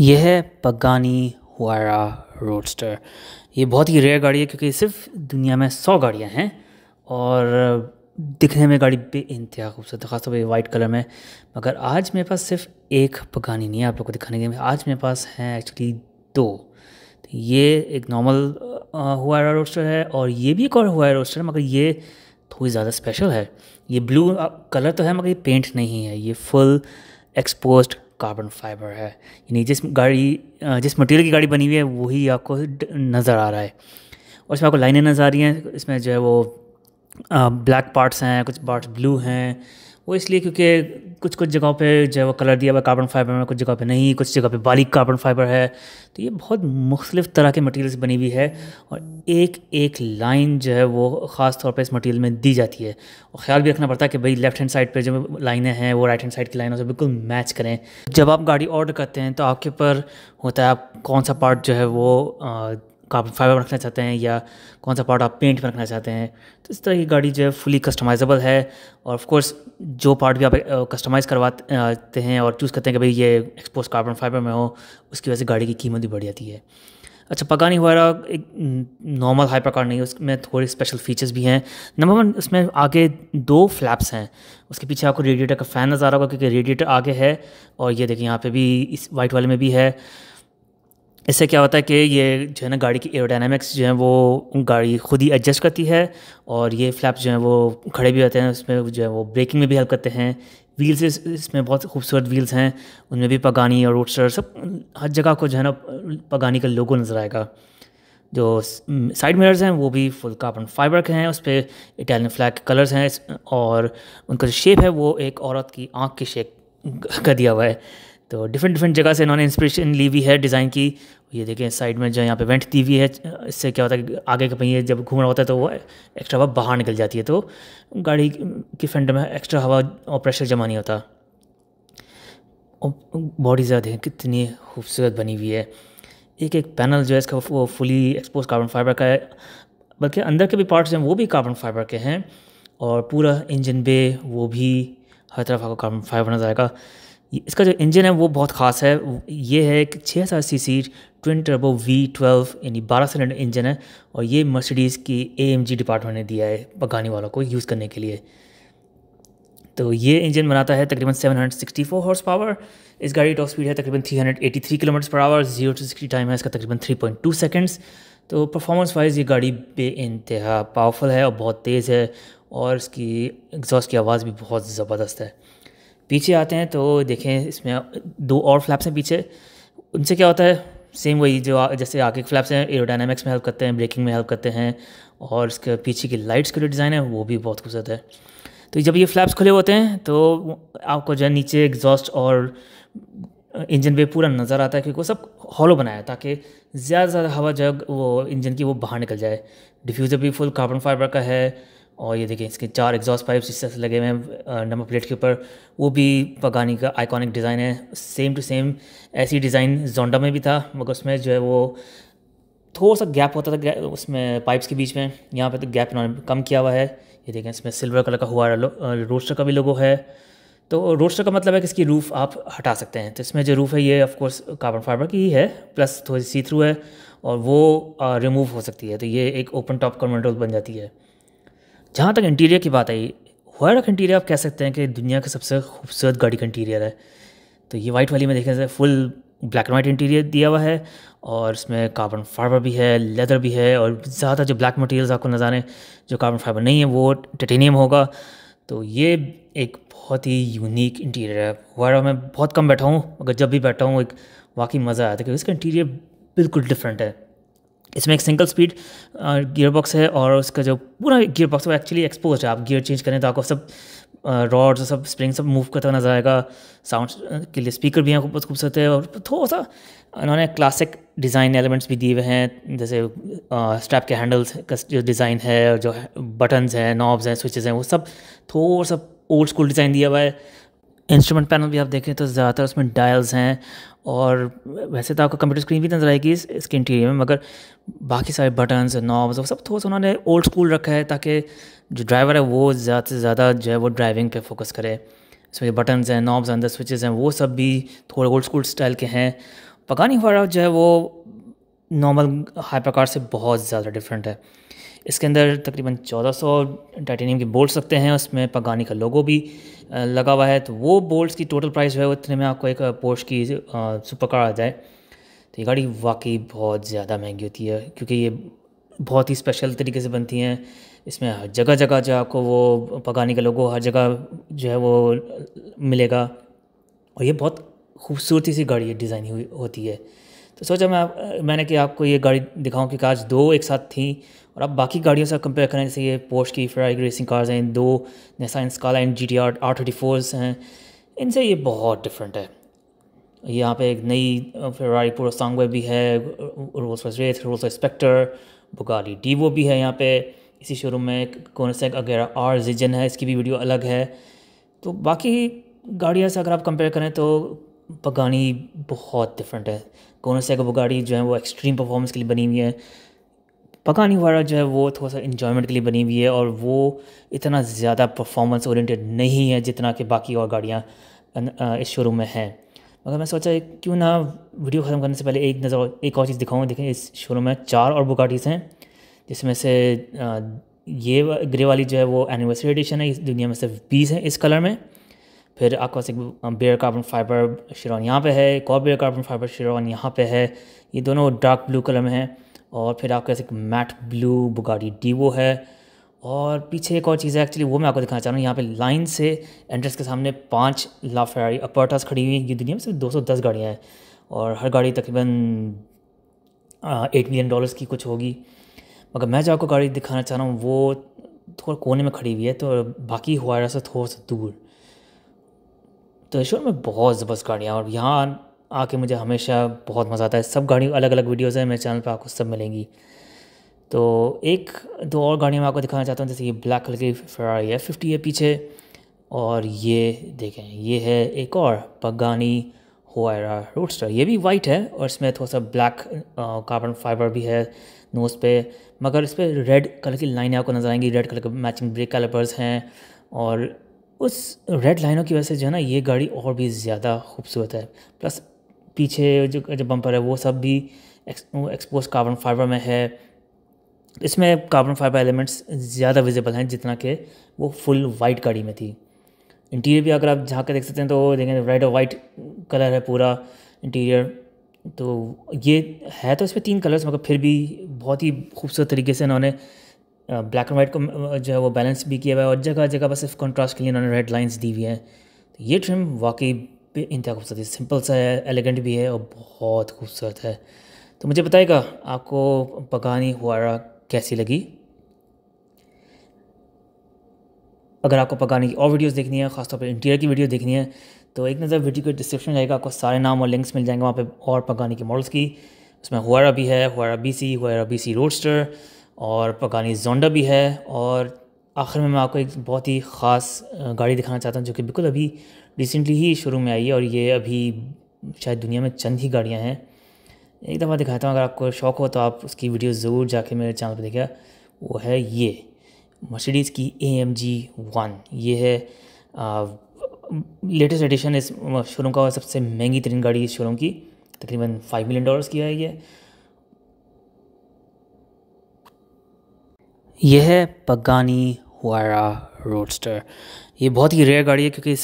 यह है पगानी हुआरा रोडस्टर ये बहुत ही रेयर गाड़ी है क्योंकि सिर्फ दुनिया में सौ गाड़ियाँ हैं और दिखने में गाड़ी बे इंतहा खूबसूरत है खासतौर पर वाइट कलर में मगर आज मेरे पास सिर्फ एक पगानी नहीं है आप लोग को दिखाने के लिए आज मेरे पास हैं एक्चुअली दो तो ये एक नॉर्मल हुआ रोस्टर है और ये भी एक और हुआ रोस्टर है मगर ये थोड़ी ज़्यादा स्पेशल है ये ब्लू कलर तो है मगर ये पेंट नहीं है ये फुल एक्सपोज कार्बन फाइबर है यानी जिस गाड़ी जिस मटेरियल की गाड़ी बनी हुई है वही आपको नज़र आ रहा है और इसमें आपको लाइनें नज़र आ रही हैं इसमें जो है वो ब्लैक पार्ट्स हैं कुछ पार्ट्स ब्लू हैं वो इसलिए क्योंकि कुछ कुछ जगहों पे जो है वो कलर दिया हुआ कार्बन फाइबर में कुछ जगह पे नहीं कुछ जगह पे बारीक कार्बन फाइबर है तो ये बहुत मुख्तलिफ तरह के मटेरियल बनी हुई है और एक एक लाइन जो है वो ख़ास तौर पे इस मटेरियल में दी जाती है और ख्याल भी रखना पड़ता है कि भाई लेफ्ट हैंड साइड पे जो लाइनें हैं वो राइट हैंड साइड की लाइनों से बिल्कुल मैच करें जब आप गाड़ी ऑर्डर करते हैं तो आपके ऊपर होता है आप कौन सा पार्ट जो है वो कार्बन फाइबर रखना चाहते हैं या कौन सा पार्ट आप पेंट में रखना चाहते हैं तो इस तरह की गाड़ी जो है फुली कस्टमाइजेबल है और कोर्स जो पार्ट भी आप कस्टमाइज़ करवाते हैं और चूज़ करते हैं कि भाई ये एक्सपोज कार्बन फाइबर में हो उसकी वजह से गाड़ी की कीमत भी बढ़ जाती है अच्छा पगानी वगैरह एक नॉर्मल हाइपर कार नहीं है उसमें थोड़े स्पेशल फीचर्स भी हैं नंबर वन उसमें आगे दो फ्लैप्स हैं उसके पीछे आपको रेडिएटर का फ़ैन नज़र आ रहा होगा क्योंकि रेडिएटर आगे है और ये देखिए यहाँ पे भी इस वाइट वाले में भी है इससे क्या होता है कि ये जो है ना गाड़ी की एरोडाइनमिक्स जो है वो गाड़ी खुद ही एडजस्ट करती है और ये फ्लैप्स जो है वो खड़े भी होते हैं उसमें जो है वो ब्रेकिंग में भी हेल्प करते हैं व्हील्स इसमें बहुत खूबसूरत व्हील्स हैं उनमें भी पगानी और रोडस्टर सब हर जगह को जो है ना पगानी का लोगो नज़र आएगा जो साइड मिरर्स हैं वो भी फुल कार्बन फाइबर के हैं उस पर इटालियन फ्लैग के कलर्स हैं और उनका जो शेप है वो एक औरत की आँख की शेप का दिया हुआ है तो डिफरेंट डिफरेंट जगह से इन्होंने इंस्पिरेशन ली हुई है डिज़ाइन की ये देखें साइड में जो यहाँ पे वेंट दी हुई है इससे क्या होता है कि आगे के पहिए जब घूम रहा होता है तो वो एक्स्ट्रा हवा बाहर निकल जाती है तो गाड़ी की फेंट में एक्स्ट्रा हवा और प्रेशर जमा नहीं होता बॉडी ज़्यादा देखें कितनी खूबसूरत बनी हुई है एक एक पैनल जो है इसका वो फुली एक्सपोज कार्बन फाइबर का है बल्कि अंदर के भी पार्ट्स हैं वो भी कार्बन फाइबर के हैं और पूरा इंजन बे वो भी हर तरफ आपको कार्बन फाइबर नज़र आएगा इसका जो इंजन है वो बहुत ख़ास है ये है कि छः हज़ार C C twin turbo V twelve यानी बारह सिलेंडर इंजन है और ये मर्सिडीज़ की ए एम जी डिपार्टमेंट ने दिया है पकाने वालों को यूज़ करने के लिए तो ये इंजन बनाता है तकरीबन 764 हॉर्स पावर इस गाड़ी टॉप स्पीड है तकरीबन 383 kilometre per hour zero to sixty time है इसका तकरीबन 3.2 सेकंड्स तो परफॉर्मेंस वाइज ये गाड़ी बे इंतहा पावरफुल है और बहुत तेज़ है और इसकी एग्जॉस्ट की आवाज़ भी बहुत ज़बरदस्त है पीछे आते हैं तो देखें इसमें दो और फ्लैप्स हैं पीछे उनसे क्या होता है सेम वही जो आ, जैसे आगे के फ्लैप्स हैं एरोडाइनमिक्स में हेल्प करते हैं ब्रेकिंग में हेल्प करते हैं और इसके पीछे की लाइट्स के जो डिज़ाइन है वो भी बहुत खूबसूरत है तो जब ये फ्लैप्स खुले होते हैं तो आपको जो है नीचे एग्जॉस्ट और इंजन पे पूरा नज़र आता है क्योंकि वो सब हॉलो बनाया है ताकि ज़्यादा से ज़्यादा हवा जो वो इंजन की वो बाहर निकल जाए डिफ्यूज़र भी फुल कार्बन फाइबर का है और ये देखें इसके चार एग्जॉस्ट पाइप इस तरह से लगे हुए हैं नंबर प्लेट के ऊपर वो भी पगानी का आइकॉनिक डिज़ाइन है सेम टू सेम ऐसी डिज़ाइन जोंडा में भी था मगर उसमें जो है वो थोड़ा सा गैप होता था उसमें पाइप्स के बीच में यहाँ पे तो गैप इन्होंने कम किया हुआ है ये देखें इसमें सिल्वर कलर का हुआ रोस्टर का भी लोगो है तो रोस्टर का मतलब है कि इसकी रूफ़ आप हटा सकते हैं तो इसमें जो रूफ़ है ये ऑफकोर्स कार्बन फाइबर की ही है प्लस थोड़ी सी थ्रू है और वो रिमूव हो सकती है तो ये एक ओपन टॉप कन्वर्टल बन जाती है जहाँ तक इंटीरियर की बात आई वायर का इंटीरियर आप कह सकते हैं कि दुनिया का सबसे खूबसूरत गाड़ी का इंटीरियर है तो ये वाइट वाली में देखें full black and white interior दिया हुआ है और इसमें कार्बन फाइबर भी है लेदर भी है और ज़्यादा जो ब्लैक मटेरियल्स आपको नजर आने जो कार्बन फाइबर नहीं है वो टाइटेनियम होगा तो ये एक बहुत ही यूनिक इंटीरियर है वायरा में बहुत कम बैठा हूँ अगर जब भी बैठा हूँ एक वाकई मज़ा आया था क्योंकि इसका इंटीरियर बिल्कुल डिफरेंट है इसमें एक सिंगल स्पीड गियर बॉक्स है और उसका जो पूरा गियर बॉक्स वो एक्चुअली एक्सपोज है आप गियर चेंज करें तो आपको सब रॉड्स सब स्प्रिंग सब मूव करता हुआ नजर आएगा साउंड के लिए स्पीकर भी हैं बहुत खूबसूरत है और थोड़ा सा इन्होंने क्लासिक डिज़ाइन एलिमेंट्स भी दिए हुए हैं जैसे स्ट्रैप के हैंडल्स का जो डिज़ाइन है और जो बटन्स हैं नॉब्स हैं स्विचेस हैं वो सब थोड़ा सा ओल्ड स्कूल डिज़ाइन दिया हुआ है इंस्ट्रूमेंट पैनल भी आप देखें तो ज़्यादातर उसमें डायल्स हैं और वैसे तो आपको कंप्यूटर स्क्रीन भी नज़र आएगी इस, इसके इंटीरियर में मगर बाकी सारे बटन्स नॉब्स सब थोड़ा सा उन्होंने ओल्ड स्कूल रखा है ताकि जो ड्राइवर है वो ज़्यादा से ज़्यादा जो है वो ड्राइविंग पे फोकस करे इसमें बटन्स हैं नॉब्स अंदर स्विचेज हैं वो सब भी थोड़े ओल्ड स्कूल स्टाइल के हैं पकानी हुआ जो है वो नॉर्मल हाइपर कार से बहुत ज़्यादा डिफरेंट है इसके अंदर तकरीबन 1400 टाइटेनियम के बोल्ट सकते हैं उसमें पगानी का लोगो भी लगा हुआ है तो वो बोल्ट्स की टोटल प्राइस जो है उतने में आपको एक पोर्श की सुपर कार आ जाए तो ये गाड़ी वाकई बहुत ज़्यादा महंगी होती है क्योंकि ये बहुत ही स्पेशल तरीके से बनती हैं इसमें हर जगह जगह जो आपको वो पगानी का लोगो हर जगह जो है वो मिलेगा और ये बहुत खूबसूरती सी गाड़ी डिज़ाइन हुई होती है तो सोचा मैं मैंने कि आपको ये गाड़ी दिखाऊं कि काज दो एक साथ थी और आप बाकी गाड़ियों से कंपेयर करें जैसे ये पोस्ट की फ्राई रेसिंग कार्स हैं दो नेसाइन स्काला and G T R R thirty fours हैं इनसे ये बहुत डिफरेंट है यहाँ पे एक नई फिर पूरा सांगवे भी है Rolls Royce Wraith Rolls Spectre D Divo भी है यहाँ पे इसी शोरूम में कोनसेक अगेरा आर जिजन है इसकी भी वीडियो अलग है तो बाकी गाड़ियाँ से अगर आप कंपेयर करें तो पगानी बहुत डिफरेंट है कौन सी अगर वो गाड़ी जो है वो एक्सट्रीम परफॉर्मेंस के लिए बनी हुई है पकानी वाला जो है वो थोड़ा सा इन्जॉयमेंट के लिए बनी हुई है और वो इतना ज़्यादा परफॉर्मेंस ओरिएंटेड नहीं है जितना कि बाकी और गाड़ियाँ इस शोरूम में हैं मगर मैं सोचा क्यों ना वीडियो ख़त्म करने से पहले एक नज़र एक और चीज़ दिखाऊँ देखें इस शोरूम में चार और बुगाटीज़ हैं जिसमें से ये ग्रे वाली जो है वो एनिवर्सरी एडिशन है इस दुनिया में सिर्फ बीस है इस कलर में फिर आपके पास एक बेयर कार्बन फाइबर शेरवान यहाँ पे है एक और बेयर कार्बन फाइबर शेरवान यहाँ पे है ये दोनों डार्क ब्लू कलर में है और फिर आपके पास एक मैट ब्लू बुगाड़ी डीवो है और पीछे एक और चीज़ है एक्चुअली वो मैं आपको दिखाना चाह रहा हूँ यहाँ पे लाइन से एंट्रेंस के सामने पाँच लाफेरारी अपर्टास खड़ी हुई हैं ये दुनिया में सिर्फ दस गाड़ियाँ हैं और हर गाड़ी तकरीबन एट मिलियन डॉलर्स की कुछ होगी मगर मैं जो आपको गाड़ी दिखाना चाह रहा हूँ वो थोड़ा कोने में खड़ी हुई है तो बाकी हुआ से थोड़ा सा दूर तो ईश्वर में बहुत ज़बरदस्त गाड़ियाँ और यहाँ आके मुझे हमेशा बहुत मज़ा आता है सब गाड़ियों अलग अलग वीडियोज़ हैं मेरे चैनल पर आपको सब मिलेंगी तो एक दो और गाड़ियाँ मैं आपको दिखाना चाहता हूँ जैसे ये ब्लैक कलर की फरारी एफ फिफ्टी है पीछे और ये देखें ये है एक और पगानी होआरा रोडस्टर ये भी वाइट है और इसमें थोड़ा सा ब्लैक कार्बन फाइबर भी है नोज़ पे मगर इस पर रेड कलर की लाइनें आपको नज़र आएंगी रेड कलर के मैचिंग ब्रेक कैलिपर्स हैं और उस रेड लाइनों की वजह से जो है ना ये गाड़ी और भी ज़्यादा खूबसूरत है प्लस पीछे जो जो बम्पर है वो सब भी एक्सपोज कार्बन फाइबर में है इसमें कार्बन फाइबर एलिमेंट्स ज़्यादा विजिबल हैं जितना कि वो फुल वाइट गाड़ी में थी इंटीरियर भी अगर आप झाँक कर देख सकते हैं तो देखें रेड और वाइट कलर है पूरा इंटीरियर तो ये है तो इसमें तीन कलर्स मगर फिर भी बहुत ही खूबसूरत तरीके से इन्होंने ब्लैक एंड वाइट को जो है वो बैलेंस भी किया हुआ है और जगह जगह पर सिर्फ कंट्रास्ट के लिए उन्होंने रेड लाइंस दी हुई हैं तो ये ट्रिम वाकई इंतहा खूबसूरत है सिंपल सा है एलिगेंट भी है और बहुत खूबसूरत है तो मुझे बताएगा आपको पगानी हुआरा कैसी लगी अगर आपको पकाने की और वीडियोस देखनी है खासतौर पर इंटीरियर की वीडियो देखनी है तो एक नज़र वीडियो के डिस्क्रिप्शन जाएगा आपको सारे नाम और लिंक्स मिल जाएंगे वहाँ पे और पकाने के मॉडल्स की उसमें हुआरा भी है Huayra B C Huayra B C roadster और पगानी जोंडा भी है और आखिर में मैं आपको एक बहुत ही ख़ास गाड़ी दिखाना चाहता हूँ जो कि बिल्कुल अभी रिसेंटली ही शुरू में आई है और ये अभी शायद दुनिया में चंद ही गाड़ियाँ हैं एक दफ़ा दिखाता हूँ अगर आपको शौक़ हो तो आप उसकी वीडियो ज़रूर जाके मेरे चैनल पर देखिएगा वो है ये मर्सिडीज़ की ए एम जी वन ये है लेटेस्ट एडिशन इस शोरूम का सबसे महंगी तरीन गाड़ी इस शोरूम की तकरीबन फाइव मिलियन डॉलर्स की है ये यह पगानी हुआरा रोडस्टर ये बहुत ही रेयर गाड़ी है क्योंकि